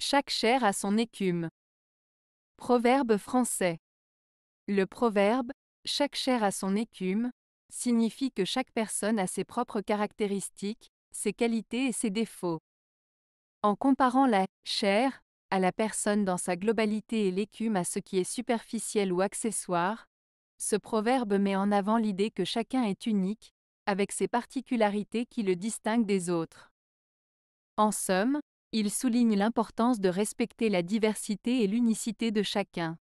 Chaque chair a son écume. Proverbe français. Le proverbe Chaque chair a son écume signifie que chaque personne a ses propres caractéristiques, ses qualités et ses défauts. En comparant la chair à la personne dans sa globalité et l'écume à ce qui est superficiel ou accessoire, ce proverbe met en avant l'idée que chacun est unique, avec ses particularités qui le distinguent des autres. En somme, il souligne l'importance de respecter la diversité et l'unicité de chacun.